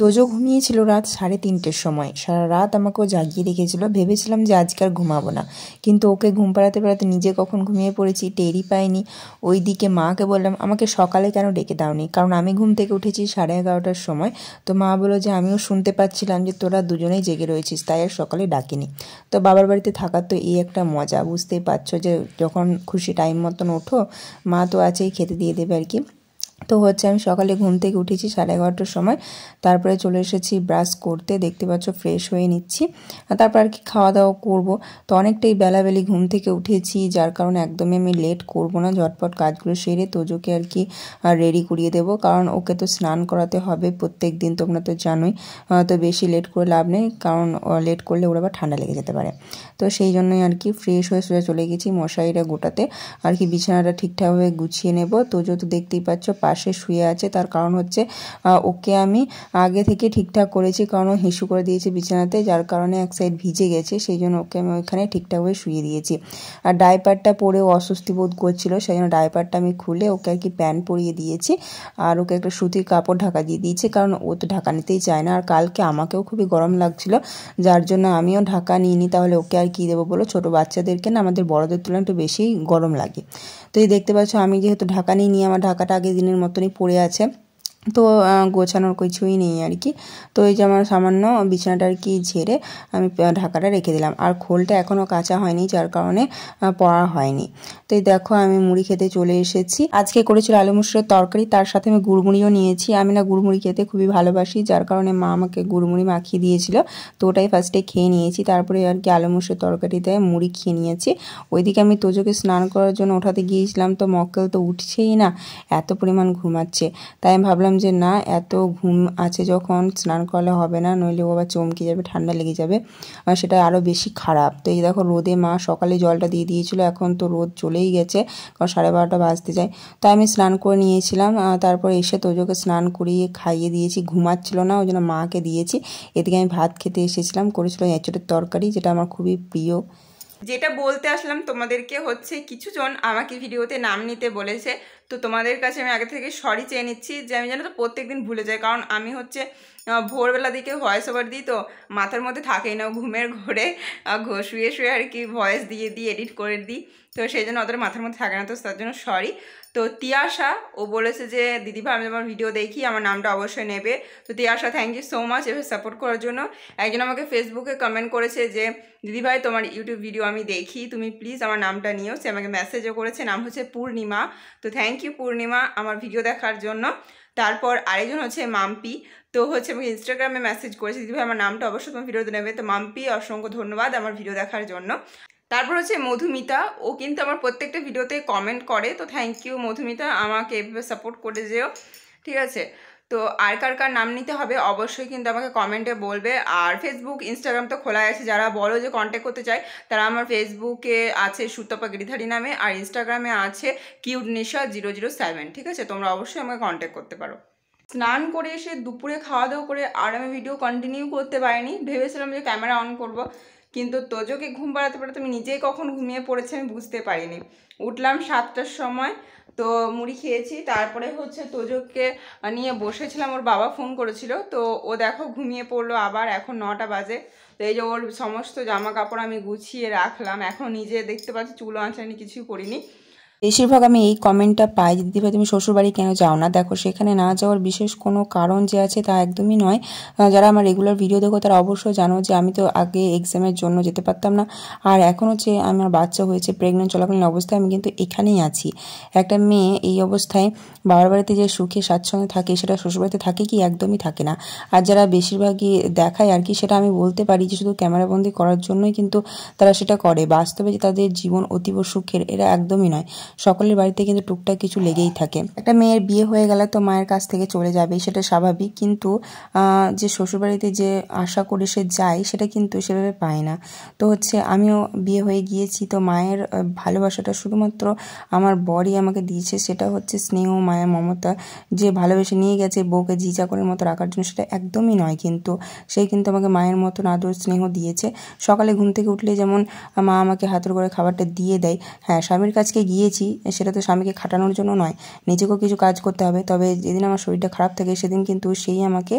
তোজো ঘুমিয়েছিল রাত সাড়ে তিনটের সময় সারা রাত আমাকেও জাগিয়ে রেখেছিল ভেবেছিলাম যে আজকে আর ঘুমাবো না কিন্তু ওকে ঘুম পাড়াতে পাড়াতে নিজে কখন ঘুমিয়ে পড়েছি টেরি পাইনি ওই দিকে মাকে বললাম আমাকে সকালে কেন ডেকে দাওনি কারণ আমি ঘুম থেকে উঠেছি সাড়ে এগারোটার সময় তো মা বলো যে আমিও শুনতে পাচ্ছিলাম যে তোরা দুজনেই জেগে রয়েছিস তাই আর সকালে ডাকিনি তো বাবার বাড়িতে থাকার তো এই একটা মজা বুঝতেই পারছো যে যখন খুশি টাইম মতন ওঠো মা তো আছেই খেতে দিয়ে দেবে আর কি তো হচ্ছে আমি সকালে ঘুম থেকে উঠেছি সাড়ে এগারোটার সময় তারপরে চলে এসেছি ব্রাশ করতে দেখতে পাচ্ছ ফ্রেশ হয়ে নিচ্ছি তারপর আর কি খাওয়া দাওয়া করব তো অনেকটাই বেলাবেলি ঘুম থেকে উঠেছি যার কারণে একদমই আমি লেট করব না ঝটপট কাজগুলো সেরে তোজোকে আর কি রেডি করিয়ে দেব কারণ ওকে তো স্নান করাতে হবে প্রত্যেক দিন তোমরা তো জানোই তো বেশি লেট করে লাভ নেই কারণ লেট করলে ওরা আবার ঠান্ডা লেগে যেতে পারে তো সেই জন্যই আর কি ফ্রেশ হয়ে সোজা চলে গেছি মশারিরা গোটাতে আর কি বিছানাটা ঠিকঠাকভাবে গুছিয়ে নেব তোজো তো দেখতেই পাচ্ছ পাশে শুয়ে আছে তার কারণ হচ্ছে ওকে আমি আগে থেকে ঠিকঠাক করেছি কারণ ও হিসু করে দিয়েছে বিছানাতে যার কারণে এক সাইড ভিজে গেছে সেই জন্য ওকে আমি ওইখানে ঠিকঠাকভাবে শুয়ে দিয়েছি আর ডাইপারটা পরে ও অস্বস্তি বোধ করছিল সেই জন্য ডাইপারটা আমি খুলে ওকে আর কি প্যান্ট পরিয়ে দিয়েছি আর ওকে একটা সুতির কাপড় ঢাকা দিয়ে দিয়েছে কারণ ও তো ঢাকা নিতেই চায় না আর কালকে আমাকেও খুবই গরম লাগছিল যার জন্য আমিও ঢাকা নিইনি তাহলে ওকে আর কি দেবো বলো ছোট বাচ্চাদেরকে না আমাদের বড়দের তুলনায় একটু বেশি গরম লাগে তো এই দেখতে পাচ্ছ আমি যেহেতু ঢাকা নিয়ে আমার ঢাকাটা আগে দিনের ঝুড়ির মতনই পড়ে আছে তো গোছানোর কিছুই নেই আর কি তো এই যে আমার সামান্য বিছানাটা আর কি ঝেড়ে আমি ঢাকাটা রেখে দিলাম আর খোলটা এখনও কাঁচা হয়নি যার কারণে পড়া হয়নি আসতেই দেখো আমি মুড়ি খেতে চলে এসেছি আজকে করেছিল আলু মুসুরের তরকারি তার সাথে আমি গুড়মুড়িও নিয়েছি আমি না গুড়মুড়ি খেতে খুবই ভালোবাসি যার কারণে মা আমাকে গুড়মুড়ি মাখিয়ে দিয়েছিল তো ওটাই ফার্স্টে খেয়ে নিয়েছি তারপরে আর কি আলু মুসুরের তরকারিতে মুড়ি খেয়ে নিয়েছি ওইদিকে আমি তোজোকে স্নান করার জন্য ওঠাতে গিয়েছিলাম তো মক্কেল তো উঠছেই না এত পরিমাণ ঘুমাচ্ছে তাই আমি ভাবলাম যে না এত ঘুম আছে যখন স্নান করলে হবে না নইলে ও আবার চমকে যাবে ঠান্ডা লেগে যাবে সেটা আরও বেশি খারাপ তো এই দেখো রোদে মা সকালে জলটা দিয়ে দিয়েছিল এখন তো রোদ চলেই হয়েই গেছে কারণ সাড়ে বারোটা বাজতে যায় তাই আমি স্নান করে নিয়েছিলাম তারপর এসে তোজোকে স্নান করিয়ে খাইয়ে দিয়েছি ঘুমাচ্ছিল না ওই জন্য মাকে দিয়েছি এদিকে আমি ভাত খেতে এসেছিলাম করেছিলাম এঁচড়ের তরকারি যেটা আমার খুবই প্রিয় যেটা বলতে আসলাম তোমাদেরকে হচ্ছে কিছুজন আমাকে ভিডিওতে নাম নিতে বলেছে তো তোমাদের কাছে আমি আগে থেকে সরি চেয়ে নিচ্ছি যে আমি যেন তো প্রত্যেক দিন ভুলে যাই কারণ আমি হচ্ছে ভোরবেলা দিকে ভয়েস ওভার দিই তো মাথার মধ্যে থাকেই না ঘুমের ঘোরে শুয়ে শুয়ে আর কি ভয়েস দিয়ে দিই এডিট করে দিই তো সেই জন্য অতটা মাথার মধ্যে থাকে না তো তার জন্য সরি তো তিয়াশা ও বলেছে যে দিদিভাই আমি আমার ভিডিও দেখি আমার নামটা অবশ্যই নেবে তো Tiyasha thank you so much এভাবে সাপোর্ট করার জন্য একজন আমাকে ফেসবুকে কমেন্ট করেছে যে দিদিভাই তোমার ইউটিউব ভিডিও আমি দেখি তুমি প্লিজ আমার নামটা নিও সে আমাকে মেসেজও করেছে নাম হচ্ছে পূর্ণিমা তো থ্যাংক থ্যাংক ইউ পূর্ণিমা আমার ভিডিও দেখার জন্য তারপর আরেকজন হচ্ছে মাম্পি তো হচ্ছে আমাকে ইনস্টাগ্রামে মেসেজ করেছে দিদিভাই আমার নামটা অবশ্যই তোমার ভিডিওতে নেবে তো মাম্পি অসংখ্য ধন্যবাদ আমার ভিডিও দেখার জন্য তারপর হচ্ছে মধুমিতা ও কিন্তু আমার প্রত্যেকটা ভিডিওতে কমেন্ট করে তো থ্যাংক ইউ মধুমিতা আমাকে এভাবে সাপোর্ট করে যেও ঠিক আছে তো আর কার কার নাম নিতে হবে অবশ্যই কিন্তু আমাকে কমেন্টে বলবে আর ফেসবুক ইনস্টাগ্রাম তো খোলা আছে যারা বলো যে কন্ট্যাক্ট করতে চায় তারা আমার ফেসবুকে আছে সুতপা গিরিধারী নামে আর ইনস্টাগ্রামে আছে কিউড নিশা জিরো জিরো সেভেন ঠিক আছে তোমরা অবশ্যই আমাকে কন্ট্যাক্ট করতে পারো স্নান করে এসে দুপুরে খাওয়া দাওয়া করে আর আমি ভিডিও কন্টিনিউ করতে পারিনি ভেবেছিলাম যে ক্যামেরা অন করব কিন্তু তোজোকে ঘুম পাড়াতে পাড়াতে আমি নিজেই কখন ঘুমিয়ে পড়েছি আমি বুঝতে পারিনি উঠলাম সাতটার সময় তো মুড়ি খেয়েছি তারপরে হচ্ছে তোজককে নিয়ে বসেছিলাম ওর বাবা ফোন করেছিল তো ও দেখো ঘুমিয়ে পড়লো আবার এখন নটা বাজে তো এই যে ওর সমস্ত জামা কাপড় আমি গুছিয়ে রাখলাম এখন নিজে দেখতে পাচ্ছি চুলো আঁচড়ানি কিছুই করিনি বেশিরভাগ আমি এই কমেন্টটা পাই যে দিদিভাই তুমি শ্বশুরবাড়ি কেন যাও না দেখো সেখানে না যাওয়ার বিশেষ কোনো কারণ যে আছে তা একদমই নয় যারা আমার রেগুলার ভিডিও দেখো তারা অবশ্যই জানো যে আমি তো আগে এক্সামের জন্য যেতে পারতাম না আর এখন হচ্ছে আমার বাচ্চা হয়েছে প্রেগনেন্ট চলাকালীন অবস্থায় আমি কিন্তু এখানেই আছি একটা মেয়ে এই অবস্থায় বাবার বাড়িতে যে সুখে স্বাচ্ছন্দ্যে থাকে সেটা শ্বশুরবাড়িতে থাকে কি একদমই থাকে না আর যারা বেশিরভাগই দেখায় আর কি সেটা আমি বলতে পারি যে শুধু ক্যামেরাবন্দি করার জন্যই কিন্তু তারা সেটা করে বাস্তবে যে তাদের জীবন অতীব সুখের এরা একদমই নয় সকলের বাড়িতে কিন্তু টুকটাক কিছু লেগেই থাকে একটা মেয়ের বিয়ে হয়ে গেলে তো মায়ের কাছ থেকে চলে যাবে সেটা স্বাভাবিক কিন্তু যে শ্বশুরবাড়িতে যে আশা করে সে যায় সেটা কিন্তু সেভাবে পায় না তো হচ্ছে আমিও বিয়ে হয়ে গিয়েছি তো মায়ের ভালোবাসাটা শুধুমাত্র আমার বরই আমাকে দিয়েছে সেটা হচ্ছে স্নেহ মায়া মমতা যে ভালোবেসে নিয়ে গেছে বউকে জিজাকরের মতো রাখার জন্য সেটা একদমই নয় কিন্তু সে কিন্তু আমাকে মায়ের মতন আদর স্নেহ দিয়েছে সকালে ঘুম থেকে উঠলে যেমন মা আমাকে হাতর করে খাবারটা দিয়ে দেয় হ্যাঁ স্বামীর কাছকে গিয়েছি দিচ্ছি সেটা তো স্বামীকে খাটানোর জন্য নয় নিজেকেও কিছু কাজ করতে হবে তবে যেদিন আমার শরীরটা খারাপ থাকে সেদিন কিন্তু সেই আমাকে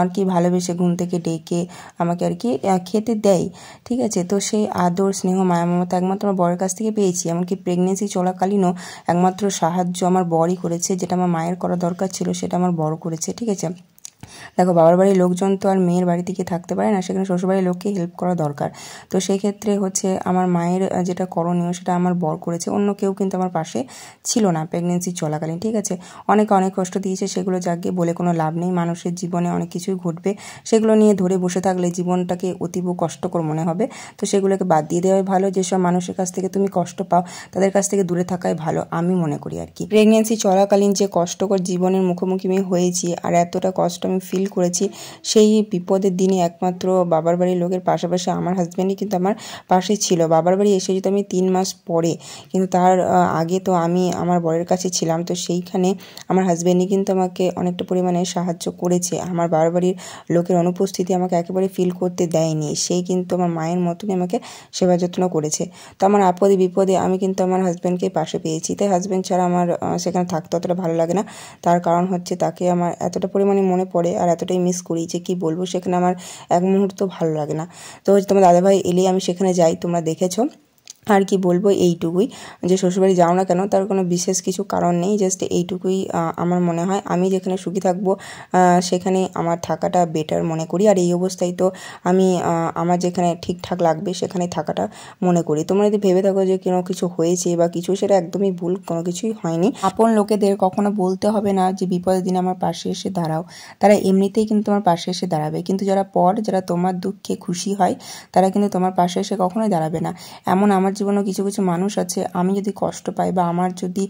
আর কি ভালোবেসে ঘুম থেকে ডেকে আমাকে আর কি খেতে দেয় ঠিক আছে তো সেই আদর স্নেহ মায়া মমতা একমাত্র আমার বরের কাছ থেকে পেয়েছি এমনকি প্রেগনেন্সি চলাকালীনও একমাত্র সাহায্য আমার বরই করেছে যেটা আমার মায়ের করা দরকার ছিল সেটা আমার বড় করেছে ঠিক আছে দেখো বাবার বাড়ির লোকজন তো আর মেয়ের বাড়িতে গিয়ে থাকতে পারে না সেখানে শ্বশুরবাড়ির লোককে হেল্প করা দরকার তো সেই ক্ষেত্রে হচ্ছে আমার মায়ের যেটা করণীয় সেটা আমার বর করেছে অন্য কেউ কিন্তু আমার পাশে ছিল না প্রেগনেন্সি চলাকালীন ঠিক আছে অনেকে অনেক কষ্ট দিয়েছে সেগুলো যাকে বলে কোনো লাভ নেই মানুষের জীবনে অনেক কিছুই ঘটবে সেগুলো নিয়ে ধরে বসে থাকলে জীবনটাকে অতীব কষ্টকর মনে হবে তো সেগুলোকে বাদ দিয়ে দেওয়াই ভালো যেসব মানুষের কাছ থেকে তুমি কষ্ট পাও তাদের কাছ থেকে দূরে থাকাই ভালো আমি মনে করি আর কি প্রেগনেন্সি চলাকালীন যে কষ্টকর জীবনের মুখোমুখি আমি হয়েছি আর এতটা কষ্ট আমি ফিল ফিল করেছি সেই বিপদের দিনে একমাত্র বাবার বাড়ির লোকের পাশাপাশি আমার হাজব্যান্ডই কিন্তু আমার পাশে ছিল বাবার বাড়ি এসে যেত আমি তিন মাস পরে কিন্তু তার আগে তো আমি আমার বরের কাছে ছিলাম তো সেইখানে আমার হাজব্যান্ডই কিন্তু আমাকে অনেকটা পরিমাণে সাহায্য করেছে আমার বাবার বাড়ির লোকের অনুপস্থিতি আমাকে একেবারে ফিল করতে দেয়নি সেই কিন্তু আমার মায়ের মতনই আমাকে সেবা যত্ন করেছে তো আমার আপদে বিপদে আমি কিন্তু আমার হাজব্যান্ডকে পাশে পেয়েছি তাই হাজব্যান্ড ছাড়া আমার সেখানে থাকতে অতটা ভালো লাগে না তার কারণ হচ্ছে তাকে আমার এতটা পরিমাণে মনে পড়ে আর এতটাই মিস করি যে কি বলবো সেখানে আমার এক মুহূর্ত ভালো লাগে না তো তোমার দাদাভাই এলেই আমি সেখানে যাই তোমরা দেখেছো আর কি বলবো এইটুকুই যে শ্বশুরবাড়ি যাও না কেন তার কোনো বিশেষ কিছু কারণ নেই জাস্ট এইটুকুই আমার মনে হয় আমি যেখানে সুখী থাকবো সেখানে আমার থাকাটা বেটার মনে করি আর এই অবস্থায় তো আমি আমার যেখানে ঠিকঠাক লাগবে সেখানে থাকাটা মনে করি তোমরা যদি ভেবে থাকো যে কোনো কিছু হয়েছে বা কিছু সেটা একদমই ভুল কোনো কিছুই হয়নি আপন লোকেদের কখনো বলতে হবে না যে বিপদের দিন আমার পাশে এসে দাঁড়াও তারা এমনিতেই কিন্তু তোমার পাশে এসে দাঁড়াবে কিন্তু যারা পর যারা তোমার দুঃখে খুশি হয় তারা কিন্তু তোমার পাশে এসে কখনোই দাঁড়াবে না এমন আমার জীবনেও কিছু কিছু মানুষ আছে আমি যদি কষ্ট পাই বা আমার যদি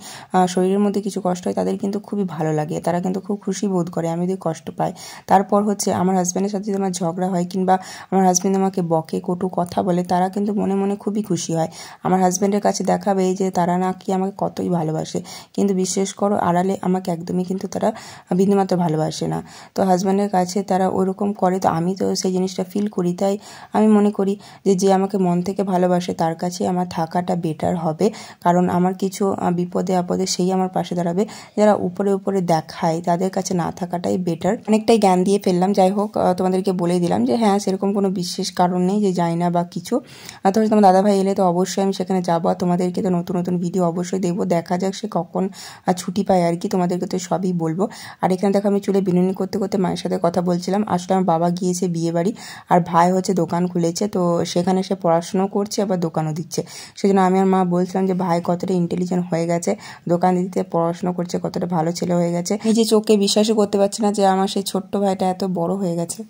শরীরের মধ্যে কিছু কষ্ট হয় তাদের কিন্তু খুবই ভালো লাগে তারা কিন্তু খুব খুশি বোধ করে আমি যদি কষ্ট পাই তারপর হচ্ছে আমার হাজব্যান্ডের সাথে যদি আমার ঝগড়া হয় কিংবা আমার হাজব্যান্ড আমাকে বকে কটু কথা বলে তারা কিন্তু মনে মনে খুবই খুশি হয় আমার হাজব্যান্ডের কাছে দেখাবে যে তারা নাকি আমাকে কতই ভালোবাসে কিন্তু বিশেষ করো আড়ালে আমাকে একদমই কিন্তু তারা বিন্দুমাত্র ভালোবাসে না তো হাজব্যান্ডের কাছে তারা ওরকম করে তো আমি তো সেই জিনিসটা ফিল করি তাই আমি মনে করি যে যে আমাকে মন থেকে ভালোবাসে তার কাছে আমার থাকাটা বেটার হবে কারণ আমার কিছু বিপদে আপদে সেই আমার পাশে দাঁড়াবে যারা উপরে উপরে দেখায় তাদের কাছে না থাকাটাই বেটার অনেকটাই জ্ঞান দিয়ে ফেললাম যাই হোক তোমাদেরকে বলে দিলাম যে হ্যাঁ সেরকম কোনো বিশেষ কারণ নেই যে যাই না বা কিছু তো তোমার দাদাভাই এলে তো অবশ্যই আমি সেখানে যাবো আর তোমাদেরকে তো নতুন নতুন ভিডিও অবশ্যই দেবো দেখা যাক সে কখন ছুটি পায় আর কি তোমাদেরকে তো সবই বলবো আর এখানে দেখো আমি চুলে বিনুনি করতে করতে মায়ের সাথে কথা বলছিলাম আসলে আমার বাবা গিয়েছে বিয়ে বাড়ি আর ভাই হচ্ছে দোকান খুলেছে তো সেখানে সে পড়াশুনো করছে আবার দোকানও দিচ্ছে সেজন্য আমি আর মা বলছিলাম যে ভাই কতটা ইন্টেলিজেন্ট হয়ে গেছে দোকান দিতে পড়াশোনা করছে কতটা ভালো ছেলে হয়ে গেছে নিজে চোখে বিশ্বাসও করতে পারছে না যে আমার সেই ছোট্ট ভাইটা এত বড় হয়ে গেছে